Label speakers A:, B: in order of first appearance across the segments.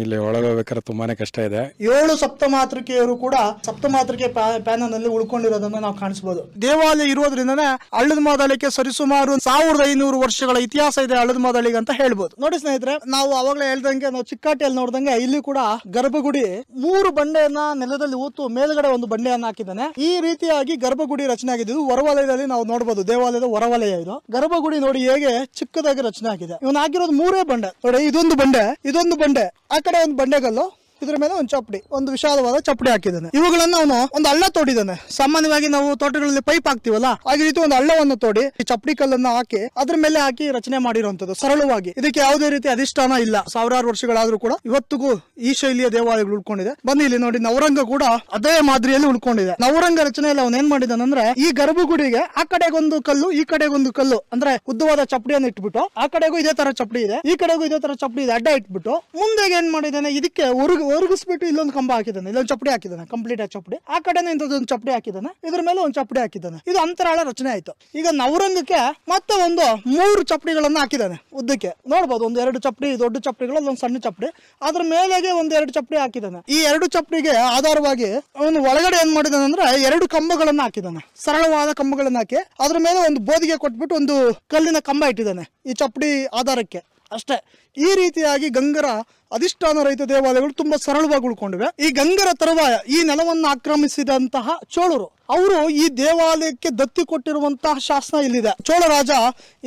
A: ಇಲ್ಲಿ ಒಳಗೋಗ್ಬೇಕಾದ್ರೆ ತುಂಬಾನೇ ಕಷ್ಟ ಇದೆ ಏಳು ಸಪ್ತಮಾತೃಕೆಯರು ಕೂಡ ಸಪ್ತಮಾತೃಕೆ ಪ್ಯಾನಲ್ ನಲ್ಲಿ ಉಳ್ಕೊಂಡಿರೋದನ್ನ ನಾವು ಕಾಣಿಸಬಹುದು ದೇವಾಲಯ ಇರೋದ್ರಿಂದನೇ ಹಳ್ಳದ ಮಾದಳಿಗೆ ಸರಿಸುಮಾರು ಸಾವಿರದ ಐನೂರು ವರ್ಷಗಳ ಇತಿಹಾಸ ಇದೆ ಹಳ್ಳದ ಮಾದಳಿಗೆ ಅಂತ ಹೇಳ್ಬೋದು ನೋಡಿ ಸ್ನೇಹಿತರೆ ನಾವು ಅವಾಗಲೇ ಹೇಳ್ದಂಗೆ ನಾವು ಚಿಕ್ಕಾಟಿಯಲ್ಲಿ ನೋಡ್ದಂಗೆ ಇಲ್ಲಿ ಕೂಡ ಗರ್ಭಗುಡಿ ಮೂರು ಬಂಡೆಯನ್ನ ನೆಲದಲ್ಲಿ ಊತು ಮೇಲ್ಗಡೆ ಒಂದು ಬಂಡೆಯನ್ನ ಹಾಕಿದ್ದಾನೆ ಈ ರೀತಿಯಾಗಿ ಗರ್ಭಗುಡಿ ರಚನೆ ಆಗಿದ್ದು ಹೊರವಲಯದಲ್ಲಿ ನಾವು ನೋಡಬಹುದು ದೇವಾಲಯದ ಹೊರವಲಯ ಇದು ಗರ್ಭಗುಡಿ ನೋಡಿ ಹೇಗೆ ಚಿಕ್ಕದಾಗಿ ರಚನೆ ಆಗಿದೆ ಇವನ್ ಆಗಿರೋದು ಮೂರೇ ಬಂಡೆ ನೋಡಿ ಇದೊಂದು ಬಂಡೆ ಇದೊಂದು ಬಂಡೆ ಕಡೆ ಒಂದು ಬಂಡೆಗಲ್ಲು ಇದ್ರ ಮೇಲೆ ಒಂದು ಚಪ್ಪಡಿ ಒಂದು ವಿಶಾಲವಾದ ಚಪ್ಪಡಿ ಹಾಕಿದ್ದಾನೆ ಇವುಗಳನ್ನು ಅವನು ಒಂದು ಅಳ್ಳ ತೋಡಿದಾನೆ ಸಾಮಾನ್ಯವಾಗಿ ನಾವು ತೋಟಗಳಲ್ಲಿ ಪೈಪ್ ಹಾಕ್ತಿವಲ್ಲ ಹಾಗೆ ರೀತಿ ಒಂದು ಹಳ್ಳವನ್ನು ತೋಡಿ ಈ ಚಪ್ಪಡಿ ಕಲ್ಲನ್ನ ಹಾಕಿ ಅದ್ರ ಮೇಲೆ ಹಾಕಿ ರಚನೆ ಮಾಡಿರುವಂತದ್ದು ಸರಳವಾಗಿ ಇದಕ್ಕೆ ಯಾವುದೇ ರೀತಿ ಅಧಿಷ್ಠಾನ ಇಲ್ಲ ಸಾವಿರಾರು ವರ್ಷಗಳಾದ್ರೂ ಕೂಡ ಇವತ್ತಿಗೂ ಈ ಶೈಲಿಯ ದೇವಾಲಯಗಳು ಉಳ್ಕೊಂಡಿದೆ ಬನ್ನಿ ಇಲ್ಲಿ ನೋಡಿ ನವರಂಗ ಕೂಡ ಅದೇ ಮಾದರಿಯಲ್ಲಿ ಉಳ್ಕೊಂಡಿದೆ ನವರಂಗ ರಚನೆಯಲ್ಲಿ ಅವನ್ ಏನ್ ಮಾಡಿದಾನಂದ್ರೆ ಈ ಗರ್ಭಗುಡಿಗೆ ಆ ಕಡೆಗೊಂದು ಕಲ್ಲು ಈ ಕಡೆಗೊಂದು ಕಲ್ಲು ಅಂದ್ರೆ ಉದ್ದವಾದ ಚಪ್ಪಡಿಯನ್ನು ಇಟ್ಬಿಟ್ಟು ಆ ಕಡೆಗೂ ಇದೇ ತರ ಚಪ್ಪಡಿ ಇದೆ ಈ ಕಡೆಗೂ ಇದೇ ತರ ಚಪ್ಪಡಿ ಇದೆ ಅಡ್ಡ ಇಟ್ಬಿಟ್ಟು ಮುಂದೆ ಏನ್ ಮಾಡಿದಾನೆ ಇದಕ್ಕೆ ಉರುಗು ಒರಗಿಸ್ಬಿಟ್ಟು ಇಲ್ಲೊಂದು ಕಂಬ ಹಾಕಿದ್ದಾನೆ ಇಲ್ಲೊಂದು ಚಪ್ಪಡಿ ಹಾಕಿದ್ದಾನೆ ಕಂಪ್ಲೀಟ್ ಆಗಿ ಚಪ್ಪಡಿ ಆ ಕಡೆನೇ ಒಂದು ಚಪ್ಪಡಿ ಹಾಕಿದ್ದಾನೆ ಇದ್ರ ಮೇಲೆ ಒಂದು ಚಪ್ಪಡಿ ಹಾಕಿದ್ದಾನೆ ಇದು ಅಂತರಾಳ ರಚನೆ ಆಯ್ತು ಈಗ ನವರಂಗಕ್ಕೆ ಮತ್ತೆ ಒಂದು ಮೂರು ಚಪ್ಪಡಿಗಳನ್ನು ಹಾಕಿದ್ದಾನೆ ಉದ್ದಕ್ಕೆ ನೋಡ್ಬೋದು ಒಂದು ಎರಡು ಚಪ್ಪಡಿ ದೊಡ್ಡ ಚಪ್ಪಡಿಗಳು ಅಲ್ಲೊಂದು ಸಣ್ಣ ಚಪ್ಪಡಿ ಅದ್ರ ಮೇಲೆಗೆ ಒಂದು ಎರಡು ಚಪ್ಪಡಿ ಹಾಕಿದ್ದಾನೆ ಈ ಎರಡು ಚಪ್ಪಡಿಗೆ ಆಧಾರವಾಗಿ ಅವನು ಒಳಗಡೆ ಏನ್ ಮಾಡಿದಾನೆ ಅಂದ್ರೆ ಎರಡು ಕಂಬಗಳನ್ನ ಹಾಕಿದ್ದಾನೆ ಸರಳವಾದ ಕಂಬಗಳನ್ನ ಹಾಕಿ ಅದ್ರ ಮೇಲೆ ಒಂದು ಬೋದಿಗೆ ಕೊಟ್ಬಿಟ್ಟು ಒಂದು ಕಲ್ಲಿನ ಕಂಬ ಇಟ್ಟಿದ್ದಾನೆ ಈ ಚಪ್ಪಡಿ ಆಧಾರಕ್ಕೆ ಅಷ್ಟೇ ಈ ರೀತಿಯಾಗಿ ಗಂಗರ ಅಧಿಷ್ಠಾನ ರೈತ ದೇವಾಲಯಗಳು ತುಂಬ ಸರಳವಾಗಿ ಉಳ್ಕೊಂಡಿವೆ ಈ ಗಂಗರ ತರುವಾಯ ಈ ನೆಲವನ್ನು ಆಕ್ರಮಿಸಿದಂತಹ ಚೋಳರು ಅವರು ಈ ದೇವಾಲಯಕ್ಕೆ ದತ್ತಿ ಕೊಟ್ಟಿರುವಂತಹ ಶಾಸನ ಇಲ್ಲಿದೆ ರಾಜ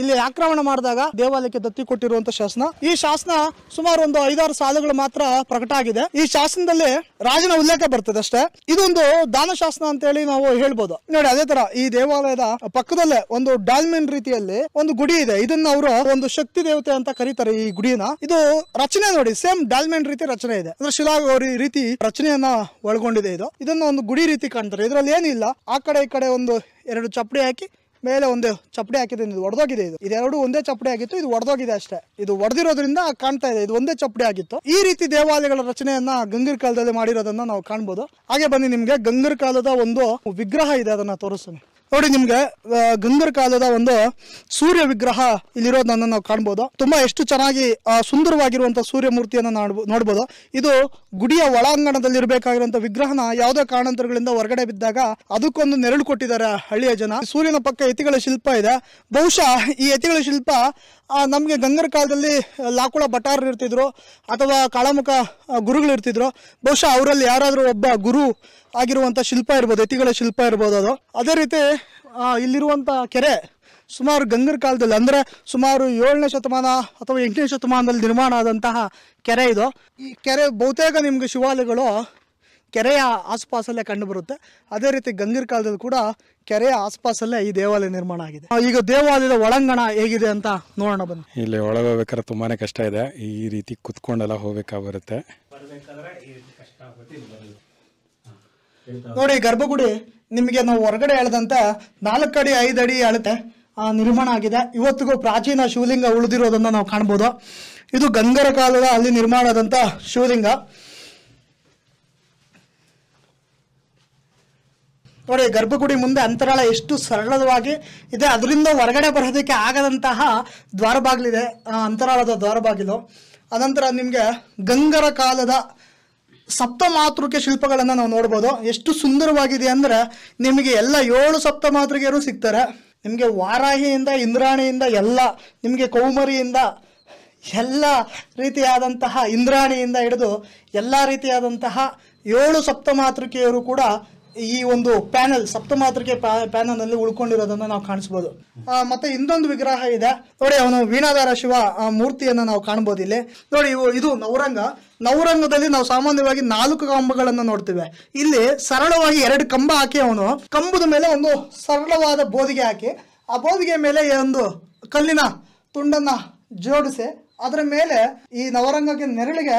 A: ಇಲ್ಲಿ ಆಕ್ರಮಣ ಮಾಡಿದಾಗ ದೇವಾಲಯಕ್ಕೆ ದತ್ತಿ ಕೊಟ್ಟಿರುವಂತಹ ಶಾಸನ ಈ ಶಾಸನ ಸುಮಾರು ಒಂದು ಐದಾರು ಸಾಲುಗಳು ಮಾತ್ರ ಪ್ರಕಟ ಆಗಿದೆ ಈ ಶಾಸನದಲ್ಲಿ ರಾಜನ ಉಲ್ಲೇಖ ಬರ್ತದೆ ಅಷ್ಟೇ ಇದೊಂದು ದಾನ ಶಾಸನ ಅಂತ ಹೇಳಿ ನಾವು ಹೇಳ್ಬೋದು ನೋಡಿ ಅದೇ ತರ ಈ ದೇವಾಲಯದ ಪಕ್ಕದಲ್ಲೇ ಒಂದು ಡಾಲ್ಮಿನ್ ರೀತಿಯಲ್ಲಿ ಒಂದು ಗುಡಿ ಇದೆ ಇದನ್ನ ಅವರು ಒಂದು ಶಕ್ತಿ ದೇವತೆ ಅಂತ ಕರೀತಾರೆ ಈ ಗುಡಿನ ಇದು ರಚನೆ ನೋಡಿ ಸೇಮ್ ಡಾಲ್ಮಿನ್ ರೀತಿ ರಚನೆ ಇದೆ ಅಂದ್ರೆ ಶಿಲಾ ರೀತಿ ರಚನೆಯನ್ನ ಒಳಗೊಂಡಿದೆ ಇದು ಇದನ್ನ ಒಂದು ಗುಡಿ ರೀತಿ ಕಾಣ್ತಾರೆ ಇದರಲ್ಲಿ ಏನಿಲ್ಲ ಆ ಕಡೆ ಈ ಕಡೆ ಒಂದು ಎರಡು ಚಪ್ಪಡಿ ಹಾಕಿ ಮೇಲೆ ಒಂದು ಚಪ್ಪಡಿ ಹಾಕಿದೆ ಇದು ಒಡೆದೋಗಿದೆ ಇದು ಇದೆರಡು ಒಂದೇ ಚಪ್ಪಡಿ ಆಗಿತ್ತು ಇದು ಒಡೆದೋಗಿದೆ ಅಷ್ಟೇ ಇದು ಒಡೆದಿರೋದ್ರಿಂದ ಕಾಣ್ತಾ ಇದೆ ಇದು ಒಂದೇ ಚಪ್ಪಡಿ ಆಗಿತ್ತು ಈ ರೀತಿ ದೇವಾಲಯಗಳ ರಚನೆಯನ್ನ ಗಂಗರ್ ಕಾಲದಲ್ಲಿ ಮಾಡಿರೋದನ್ನ ನಾವು ಕಾಣ್ಬೋದು ಹಾಗೆ ಬನ್ನಿ ನಿಮ್ಗೆ ಗಂಗರ್ ಕಾಲದ ಒಂದು ವಿಗ್ರಹ ಇದೆ ಅದನ್ನ ತೋರಿಸ್ತೀನಿ ನೋಡಿ ನಿಮಗೆ ಗಂಗರ ಕಾಲದ ಒಂದು ಸೂರ್ಯ ವಿಗ್ರಹ ಇಲ್ಲಿರೋದನ್ನ ನಾವು ಕಾಣ್ಬೋದು ತುಂಬಾ ಎಷ್ಟು ಚೆನ್ನಾಗಿ ಸುಂದರವಾಗಿರುವಂತಹ ಸೂರ್ಯ ಮೂರ್ತಿಯನ್ನು ನೋಡ್ಬೋದು ಇದು ಗುಡಿಯ ಒಳಾಂಗಣದಲ್ಲಿ ಇರಬೇಕಾಗಿರುವಂತಹ ವಿಗ್ರಹನ ಯಾವುದೇ ಕಾರಣಾಂತರಗಳಿಂದ ಹೊರಗಡೆ ಬಿದ್ದಾಗ ಅದಕ್ಕೊಂದು ನೆರಳು ಕೊಟ್ಟಿದ್ದಾರೆ ಹಳ್ಳಿಯ ಜನ ಸೂರ್ಯನ ಪಕ್ಕ ಎತಿಗಳ ಶಿಲ್ಪ ಇದೆ ಬಹುಶಃ ಈ ಎತಿಗಳ ಶಿಲ್ಪ ನಮ್ಗೆ ಗಂಗರ ಕಾಲದಲ್ಲಿ ಲಾಕುಳ ಭಟಾರರು ಇರ್ತಿದ್ರು ಅಥವಾ ಕಾಳಮುಖ ಗುರುಗಳು ಇರ್ತಿದ್ರು ಬಹುಶಃ ಅವರಲ್ಲಿ ಯಾರಾದರೂ ಒಬ್ಬ ಗುರು ಆಗಿರುವಂಥ ಶಿಲ್ಪ ಇರ್ಬೋದು ಯತಿಗಳ ಶಿಲ್ಪ ಇರ್ಬೋದು ಅದು ಅದೇ ರೀತಿ ಇಲ್ಲಿರುವಂಥ ಕೆರೆ ಸುಮಾರು ಗಂಗರ ಕಾಲದಲ್ಲಿ ಅಂದರೆ ಸುಮಾರು ಏಳನೇ ಶತಮಾನ ಅಥವಾ ಎಂಟನೇ ಶತಮಾನದಲ್ಲಿ ನಿರ್ಮಾಣ ಆದಂತಹ ಕೆರೆ ಇದು ಈ ಕೆರೆ ಬಹುತೇಕ ನಿಮಗೆ ಶಿವಾಲಯಗಳು ಕೆರೆಯ ಆಸುಪಾಸಲ್ಲೇ ಬರುತ್ತೆ ಅದೇ ರೀತಿ ಗಂಗರ ಕಾಲದಲ್ಲಿ ಕೂಡ ಕೆರೆಯ ಆಸುಪಾಸಲ್ಲೇ ಈ ದೇವಾಲಯ ನಿರ್ಮಾಣ ಆಗಿದೆ ಈಗ ದೇವಾಲಯದ ಒಳಾಂಗಣ ಹೇಗಿದೆ ಅಂತ ನೋಡೋಣ ಬನ್ನಿ ಇಲ್ಲಿ ಒಳಗೆ ಹೋಗ್ಬೇಕಾದ್ರೆ ತುಂಬಾನೇ ಕಷ್ಟ ಇದೆ ಈ ರೀತಿ ಕುತ್ಕೊಂಡೆಲ್ಲ ಹೋಗ್ಬೇಕಾಗಿರುತ್ತೆ
B: ನೋಡಿ ಗರ್ಭಗುಡಿ
A: ನಿಮಗೆ ನಾವು ಹೊರಗಡೆ ಎಳೆದಂತ ನಾಲ್ಕು ಅಡಿ ಐದು ಅಡಿ ಅಳತೆ ನಿರ್ಮಾಣ ಆಗಿದೆ ಇವತ್ತಿಗೂ ಪ್ರಾಚೀನ ಶಿವಲಿಂಗ ಉಳಿದಿರೋದನ್ನ ನಾವು ಕಾಣ್ಬೋದು ಇದು ಗಂಗರ ಕಾಲದ ಅಲ್ಲಿ ನಿರ್ಮಾಣ ಆದಂತ ಶಿವಲಿಂಗ ನೋಡಿ ಗರ್ಭಗುಡಿ ಮುಂದೆ ಅಂತರಾಳ ಎಷ್ಟು ಸರಳವಾಗಿ ಇದೆ ಅದರಿಂದ ಹೊರಗಡೆ ಬರೋದಕ್ಕೆ ಆಗದಂತಹ ದ್ವಾರಬಾಗಿಲಿದೆ ಅಂತರಾಳದ ದ್ವಾರಬಾಗಿಲು ಅನಂತರ ನಿಮಗೆ ಗಂಗರ ಕಾಲದ ಸಪ್ತಮಾತೃಕೆ ಶಿಲ್ಪಗಳನ್ನು ನಾವು ನೋಡ್ಬೋದು ಎಷ್ಟು ಸುಂದರವಾಗಿದೆ ಅಂದರೆ ನಿಮಗೆ ಎಲ್ಲ ಏಳು ಸಪ್ತ ಮಾತೃಕೆಯರು ಸಿಗ್ತಾರೆ ನಿಮಗೆ ವಾರಾಹಿಯಿಂದ ಇಂದ್ರಾಣಿಯಿಂದ ಎಲ್ಲ ನಿಮಗೆ ಕೌಮರಿಯಿಂದ ಎಲ್ಲ ರೀತಿಯಾದಂತಹ ಇಂದ್ರಾಣಿಯಿಂದ ಹಿಡಿದು ಎಲ್ಲ ರೀತಿಯಾದಂತಹ ಏಳು ಸಪ್ತಮಾತೃಕೆಯರು ಕೂಡ ಈ ಒಂದು ಪ್ಯಾನಲ್ ಸಪ್ತಮಾತೃಕೆ ಪ್ಯಾನಲ್ ಅಲ್ಲಿ ಉಳ್ಕೊಂಡಿರೋದನ್ನ ನಾವು ಕಾಣಿಸಬಹುದು ಮತ್ತೆ ಇನ್ನೊಂದು ವಿಗ್ರಹ ಇದೆ ನೋಡಿ ಅವನು ವೀಣಾಧಾರ ಶಿವ ಮೂರ್ತಿಯನ್ನ ನಾವು ಕಾಣಬಹುದು ಇಲ್ಲಿ ನೋಡಿ ಇದು ನವರಂಗ ನವರಂಗದಲ್ಲಿ ನಾವು ಸಾಮಾನ್ಯವಾಗಿ ನಾಲ್ಕು ಕಂಬಗಳನ್ನ ನೋಡ್ತೇವೆ ಇಲ್ಲಿ ಸರಳವಾಗಿ ಎರಡು ಕಂಬ ಹಾಕಿ ಅವನು ಕಂಬದ ಮೇಲೆ ಒಂದು ಸರಳವಾದ ಬೋದಿಗೆ ಹಾಕಿ ಆ ಬೋದಿಗೆ ಮೇಲೆ ಒಂದು ಕಲ್ಲಿನ ತುಂಡನ್ನ ಜೋಡಿಸಿ ಅದರ ಮೇಲೆ ಈ ನವರಂಗಕ್ಕೆ ನೆರಳಿಗೆ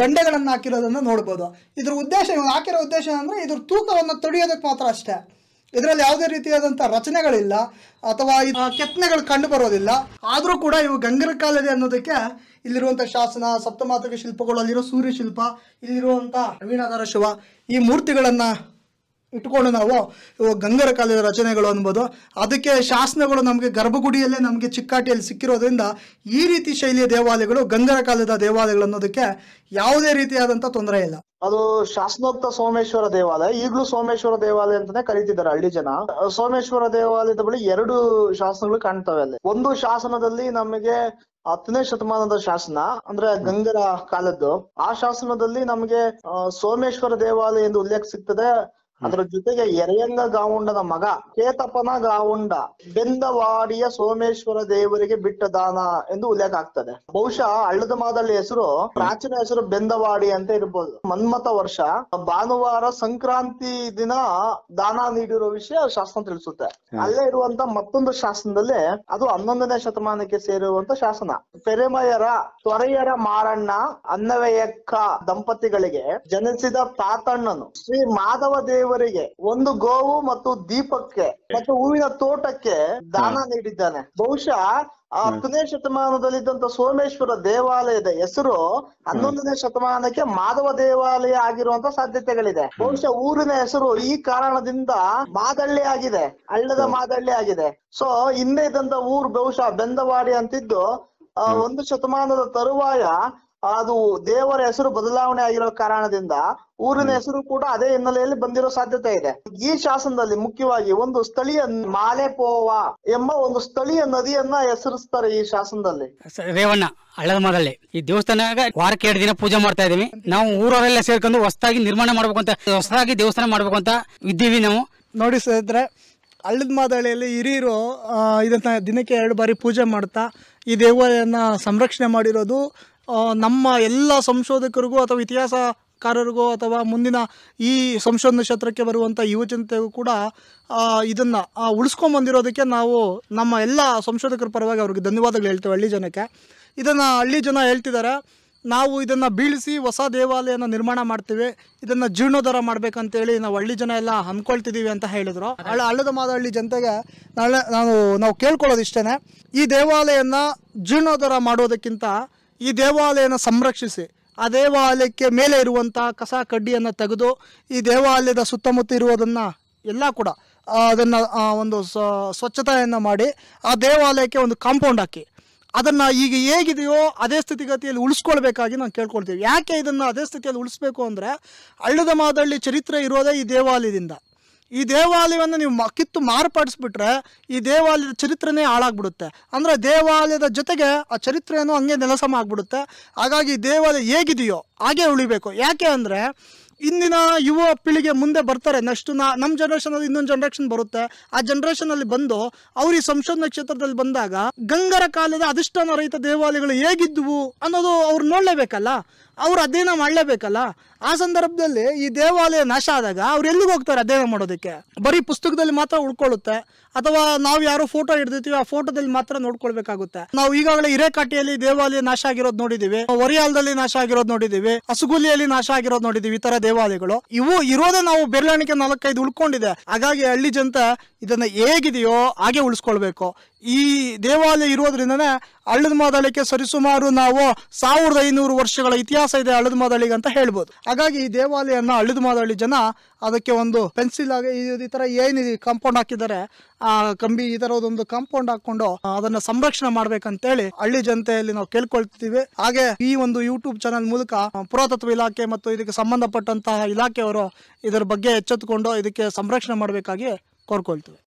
A: ಬಂಡೆಗಳನ್ನು ಹಾಕಿರೋದನ್ನು ನೋಡ್ಬೋದು ಇದ್ರ ಉದ್ದೇಶ ಹಾಕಿರೋ ಉದ್ದೇಶ ಅಂದರೆ ಇದ್ರ ತೂಕವನ್ನು ತಡೆಯೋದಕ್ಕೆ ಮಾತ್ರ ಅಷ್ಟೇ ಇದರಲ್ಲಿ ಯಾವುದೇ ರೀತಿಯಾದಂಥ ರಚನೆಗಳಿಲ್ಲ ಅಥವಾ ಕೆತ್ತನೆಗಳು ಕಂಡು ಬರೋದಿಲ್ಲ ಆದರೂ ಕೂಡ ಇವು ಗಂಗರ ಕಾಲದೆ ಅನ್ನೋದಕ್ಕೆ ಇಲ್ಲಿರುವಂಥ ಶಾಸನ ಸಪ್ತಮಾತೃಕ ಶಿಲ್ಪಗಳು ಅಲ್ಲಿರೋ ಸೂರ್ಯಶಿಲ್ಪ ಇಲ್ಲಿರುವಂಥ ವೀಣಾಧಾರ ಶಿವ ಈ ಮೂರ್ತಿಗಳನ್ನು ಇಟ್ಕೊಂಡು ನಾವು ಗಂಗರ ಕಾಲದ ರಚನೆಗಳು ಅನ್ಬೋದು ಅದಕ್ಕೆ ಶಾಸನಗಳು ನಮಗೆ ಗರ್ಭಗುಡಿಯಲ್ಲೇ ನಮಗೆ ಚಿಕ್ಕಾಟಿಯಲ್ಲಿ ಸಿಕ್ಕಿರೋದ್ರಿಂದ ಈ ರೀತಿ ಶೈಲಿಯ ದೇವಾಲಯಗಳು ಗಂಗರ ಕಾಲದ ದೇವಾಲಯಗಳು ಅನ್ನೋದಕ್ಕೆ ಯಾವುದೇ ರೀತಿಯಾದಂಥ ತೊಂದರೆ ಇಲ್ಲ
B: ಅದು ಶಾಸನೋಕ್ತ ಸೋಮೇಶ್ವರ ದೇವಾಲಯ ಈಗಲೂ ಸೋಮೇಶ್ವರ ದೇವಾಲಯ ಅಂತಾನೆ ಕರೀತಿದ್ದಾರೆ ಹಳ್ಳಿ ಜನ ಸೋಮೇಶ್ವರ ದೇವಾಲಯದ ಬಳಿ ಎರಡು ಶಾಸನಗಳು ಕಾಣ್ತವೆ ಅಲ್ಲಿ ಒಂದು ಶಾಸನದಲ್ಲಿ ನಮಗೆ ಹತ್ತನೇ ಶತಮಾನದ ಶಾಸನ ಅಂದ್ರೆ ಗಂಗರ ಕಾಲದ್ದು ಆ ಶಾಸನದಲ್ಲಿ ನಮಗೆ ಸೋಮೇಶ್ವರ ದೇವಾಲಯ ಎಂದು ಉಲ್ಲೇಖ ಸಿಗ್ತದೆ ಅದರ ಜೊತೆಗೆ ಎರೆಯಂಗ ಗಾವುಂಡನ ಮಗ ಕೇತಪನ ಗಾವುಂಡ ಬೆಂದವಾಡಿಯ ಸೋಮೇಶ್ವರ ದೇವರಿಗೆ ಬಿಟ್ಟ ದಾನ ಎಂದು ಉಲ್ಲೇಖ ಆಗ್ತದೆ ಬಹುಶಃ ಹಳ್ಳದ ಮಾದಳ್ಳಿ ಹೆಸರು ಪ್ರಾಚೀನ ಹೆಸರು ಬೆಂದವಾಡಿ ಅಂತ ಇರ್ಬೋದು ಮನ್ಮತ ವರ್ಷ ಭಾನುವಾರ ಸಂಕ್ರಾಂತಿ ದಿನ ದಾನ ನೀಡಿರೋ ವಿಷಯ ಶಾಸನ ತಿಳಿಸುತ್ತೆ ಅಲ್ಲೇ ಇರುವಂತ ಮತ್ತೊಂದು ಶಾಸನದಲ್ಲಿ ಅದು ಹನ್ನೊಂದನೇ ಶತಮಾನಕ್ಕೆ ಸೇರಿರುವಂತ ಶಾಸನ ಪೆರೆಮಯರ ತೊರೆಯರ ಮಾರಣ್ಣ ಅನ್ನವಯಕ್ಕ ದಂಪತಿಗಳಿಗೆ ಜನಿಸಿದ ತಾತಣ್ಣನು ಶ್ರೀ ಮಾಧವ ದೇವ ದೇವರಿಗೆ ಒಂದು ಗೋವು ಮತ್ತು ದೀಪಕ್ಕೆ ಮತ್ತು ಹೂವಿನ ತೋಟಕ್ಕೆ ದಾನ ನೀಡಿದ್ದಾನೆ ಬಹುಶಃ ಆ ಹತ್ತನೇ ಇದ್ದಂತ ಸೋಮೇಶ್ವರ ದೇವಾಲಯದ ಹೆಸರು ಹನ್ನೊಂದನೇ ಶತಮಾನಕ್ಕೆ ಮಾಧವ ದೇವಾಲಯ ಆಗಿರುವಂತ ಸಾಧ್ಯತೆಗಳಿದೆ ಬಹುಶಃ ಊರಿನ ಹೆಸರು ಈ ಕಾರಣದಿಂದ ಮಾದಳ್ಳಿ ಆಗಿದೆ ಹಳ್ಳದ ಮಾದಳ್ಳಿ ಆಗಿದೆ ಸೊ ಹಿಂದೆ ಇದ್ದಂತ ಊರು ಬಹುಶಃ ಬೆಂದವಾಡಿ ಅಂತಿದ್ದು ಒಂದು ಶತಮಾನದ ತರುವಾಯ ಅದು ದೇವರ ಹೆಸರು ಬದಲಾವಣೆ ಆಗಿರೋ ಕಾರಣದಿಂದ ಊರಿನ ಹೆಸರು ಕೂಡ ಅದೇ ಹಿನ್ನೆಲೆಯಲ್ಲಿ ಬಂದಿರೋ ಸಾಧ್ಯತೆ ಇದೆ ಈ ಶಾಸನದಲ್ಲಿ ಮುಖ್ಯವಾಗಿ ಒಂದು ಸ್ಥಳೀಯ ಮಾಲೆಪೋವ ಎಂಬ ಒಂದು ಸ್ಥಳೀಯ ನದಿಯನ್ನ ಹೆಸರಿಸ್ತಾರೆ ಈ ಶಾಸನದಲ್ಲಿ
A: ರೇವಣ್ಣ ಹಳ್ಳದ ಮರದಲ್ಲಿ ಈ ದೇವಸ್ಥಾನ ವಾರಕ್ಕೆ ಎರಡು ದಿನ ಪೂಜೆ ಮಾಡ್ತಾ ಇದೀವಿ ನಾವು ಊರವರೆಲ್ಲ ಸೇರ್ಕೊಂಡು ಹೊಸದಾಗಿ ನಿರ್ಮಾಣ ಮಾಡ್ಬೇಕು ಅಂತ ಹೊಸದಾಗಿ ದೇವಸ್ಥಾನ ಮಾಡ್ಬೇಕು ಅಂತ ಇದ್ದೀವಿ ನಾವು ನೋಡಿ ಸಿದ್ರೆ ಹಳ್ಳದ ಮಾದಳಿಯಲ್ಲಿ ಹಿರಿಯರು ಇದನ್ನ ದಿನಕ್ಕೆ ಎರಡು ಬಾರಿ ಪೂಜೆ ಮಾಡ್ತಾ ಈ ದೇವಾಲಯನ ಸಂರಕ್ಷಣೆ ಮಾಡಿರೋದು ನಮ್ಮ ಎಲ್ಲ ಸಂಶೋಧಕರಿಗೂ ಅಥವಾ ಇತಿಹಾಸಕಾರರಿಗೂ ಅಥವಾ ಮುಂದಿನ ಈ ಸಂಶೋಧನಾ ಕ್ಷೇತ್ರಕ್ಕೆ ಬರುವಂಥ ಯುವಜನತೆಗೂ ಕೂಡ ಇದನ್ನು ಉಳಿಸ್ಕೊಂಬಂದಿರೋದಕ್ಕೆ ನಾವು ನಮ್ಮ ಎಲ್ಲ ಸಂಶೋಧಕರ ಪರವಾಗಿ ಅವ್ರಿಗೆ ಧನ್ಯವಾದಗಳು ಹೇಳ್ತೇವೆ ಹಳ್ಳಿ ಜನಕ್ಕೆ ಇದನ್ನು ಹಳ್ಳಿ ಜನ ಹೇಳ್ತಿದ್ದಾರೆ ನಾವು ಇದನ್ನು ಬೀಳಿಸಿ ಹೊಸ ದೇವಾಲಯನ ನಿರ್ಮಾಣ ಮಾಡ್ತೀವಿ ಇದನ್ನು ಜೀರ್ಣೋದ್ಧಾರ ಮಾಡ್ಬೇಕಂತೇಳಿ ನಾವು ಹಳ್ಳಿ ಜನ ಎಲ್ಲ ಅಂದ್ಕೊಳ್ತಿದ್ದೀವಿ ಅಂತ ಹೇಳಿದರು ಹಳ್ಳ ಹಳ್ಳದ ಮಾದಹಳ್ಳಿ ಜನತೆಗೆ ನಾಳೆ ನಾನು ನಾವು ಕೇಳ್ಕೊಳ್ಳೋದು ಇಷ್ಟೇ ಈ ದೇವಾಲಯನ ಜೀರ್ಣೋದ್ಧಾರ ಮಾಡೋದಕ್ಕಿಂತ ಈ ದೇವಾಲಯನ ಸಂರಕ್ಷಿಸಿ ಆ ದೇವಾಲಯಕ್ಕೆ ಮೇಲೆ ಇರುವಂತಹ ಕಸ ಕಡ್ಡಿಯನ್ನು ತೆಗೆದು ಈ ದೇವಾಲಯದ ಸುತ್ತಮುತ್ತ ಇರುವುದನ್ನು ಎಲ್ಲ ಕೂಡ ಅದನ್ನು ಒಂದು ಸ್ವಚ್ಛತೆಯನ್ನು ಮಾಡಿ ಆ ದೇವಾಲಯಕ್ಕೆ ಒಂದು ಕಾಂಪೌಂಡ್ ಹಾಕಿ ಅದನ್ನು ಈಗ ಹೇಗಿದೆಯೋ ಅದೇ ಸ್ಥಿತಿಗತಿಯಲ್ಲಿ ಉಳಿಸ್ಕೊಳ್ಬೇಕಾಗಿ ನಾವು ಕೇಳ್ಕೊಳ್ತೀವಿ ಯಾಕೆ ಇದನ್ನು ಅದೇ ಸ್ಥಿತಿಯಲ್ಲಿ ಉಳಿಸ್ಬೇಕು ಅಂದರೆ ಹಳ್ಳದ ಮಾದಳ್ಳಿ ಚರಿತ್ರೆ ಇರೋದೇ ಈ ದೇವಾಲಯದಿಂದ ಈ ದೇವಾಲಯವನ್ನು ನೀವು ಕಿತ್ತು ಮಾರ್ಪಡಿಸ್ಬಿಟ್ರೆ ಈ ದೇವಾಲಯದ ಚರಿತ್ರೆನೇ ಹಾಳಾಗ್ಬಿಡುತ್ತೆ ಅಂದರೆ ದೇವಾಲಯದ ಜೊತೆಗೆ ಆ ಚರಿತ್ರೆಯನ್ನು ಹಂಗೆ ನೆಲಸಮ ಆಗ್ಬಿಡುತ್ತೆ ಹಾಗಾಗಿ ದೇವಾಲಯ ಹೇಗಿದೆಯೋ ಹಾಗೆ ಉಳಿಬೇಕು ಯಾಕೆ ಅಂದರೆ ಇಂದಿನ ಯುವ ಪೀಳಿಗೆ ಮುಂದೆ ಬರ್ತಾರೆ ನೆಕ್ಸ್ಟ್ ನಾ ನಮ್ಮ ಜನ್ರೇಷನಲ್ಲಿ ಇನ್ನೊಂದು ಜನ್ರೇಷನ್ ಬರುತ್ತೆ ಆ ಜನ್ರೇಷನಲ್ಲಿ ಬಂದು ಅವ್ರ ಈ ಸಂಶೋಧನಾ ಕ್ಷೇತ್ರದಲ್ಲಿ ಬಂದಾಗ ಗಂಗರ ಕಾಲದ ಅಧಿಷ್ಠಾನ ರಹಿತ ದೇವಾಲಯಗಳು ಹೇಗಿದ್ವು ಅನ್ನೋದು ಅವ್ರು ನೋಡಲೇಬೇಕಲ್ಲ ಅವ್ರು ಅಧ್ಯಯನ ಮಾಡಲೇಬೇಕಲ್ಲ ಆ ಸಂದರ್ಭದಲ್ಲಿ ಈ ದೇವಾಲಯ ನಾಶ ಆದಾಗ ಅವ್ರು ಎಲ್ಲಿಗೆ ಹೋಗ್ತಾರೆ ಅಧ್ಯಯನ ಮಾಡೋದಕ್ಕೆ ಬರೀ ಪುಸ್ತಕದಲ್ಲಿ ಮಾತ್ರ ಉಳ್ಕೊಳ್ಳುತ್ತೆ ಅಥವಾ ನಾವು ಯಾರು ಫೋಟೋ ಹಿಡಿದಿರ್ತೀವಿ ಆ ಫೋಟೋದಲ್ಲಿ ಮಾತ್ರ ನೋಡ್ಕೊಳ್ಬೇಕಾಗುತ್ತೆ ನಾವು ಈಗಾಗಲೇ ಹಿರೇಕಾಟಿಯಲ್ಲಿ ದೇವಾಲಯ ನಾಶ ಆಗಿರೋದು ನೋಡಿದೀವಿ ಒರಿಯಾಲದಲ್ಲಿ ನಾಶ ಆಗಿರೋದು ನೋಡಿದೀವಿ ಹಸುಗುಲಿಯಲ್ಲಿ ನಾಶ ಆಗಿರೋದು ನೋಡಿದೀವಿ ಈ ತರ ದೇವಾಲಯಗಳು ಇವು ಇರೋದೇ ನಾವು ಬೆರಳಿಕೆ ನಾಲ್ಕೈದು ಉಳ್ಕೊಂಡಿದೆ ಹಾಗಾಗಿ ಹಳ್ಳಿ ಜನತೆ ಇದನ್ನ ಹೇಗಿದೆಯೋ ಹಾಗೆ ಉಳಿಸ್ಕೊಳ್ಬೇಕು ಈ ದೇವಾಲಯ ಇರೋದ್ರಿಂದನೇ ಹಳ್ಳದ ಮಾದಳಿಗೆ ಸರಿಸುಮಾರು ನಾವು ಸಾವಿರದ ಐನೂರು ವರ್ಷಗಳ ಇತಿಹಾಸ ಇದೆ ಹಳ್ಳದ ಮಾದಳಿಗೆ ಅಂತ ಹೇಳ್ಬೋದು ಹಾಗಾಗಿ ಈ ದೇವಾಲಯನ ಹಳ್ಳದ ಮಾದಳಿ ಜನ ಅದಕ್ಕೆ ಒಂದು ಪೆನ್ಸಿಲ್ ಆಗಿ ಈ ತರ ಏನಿದೆ ಕಾಂಪೌಂಡ್ ಹಾಕಿದ್ದಾರೆ ಆ ಕಂಬಿ ಈ ಒಂದು ಕಾಂಪೌಂಡ್ ಹಾಕೊಂಡು ಅದನ್ನ ಸಂರಕ್ಷಣೆ ಮಾಡ್ಬೇಕಂತೇಳಿ ಹಳ್ಳಿ ಜನತೆಯಲ್ಲಿ ನಾವು ಕೇಳ್ಕೊಳ್ತೀವಿ ಹಾಗೆ ಈ ಒಂದು ಯೂಟ್ಯೂಬ್ ಚಾನಲ್ ಮೂಲಕ ಪುರಾತತ್ವ ಇಲಾಖೆ ಮತ್ತು ಇದಕ್ಕೆ ಸಂಬಂಧಪಟ್ಟಂತಹ ಇಲಾಖೆಯವರು ಇದರ ಬಗ್ಗೆ ಎಚ್ಚೆತ್ತುಕೊಂಡು ಇದಕ್ಕೆ ಸಂರಕ್ಷಣೆ ಮಾಡಬೇಕಾಗಿ ಕೋರ್ಕೊಳ್ತೀವಿ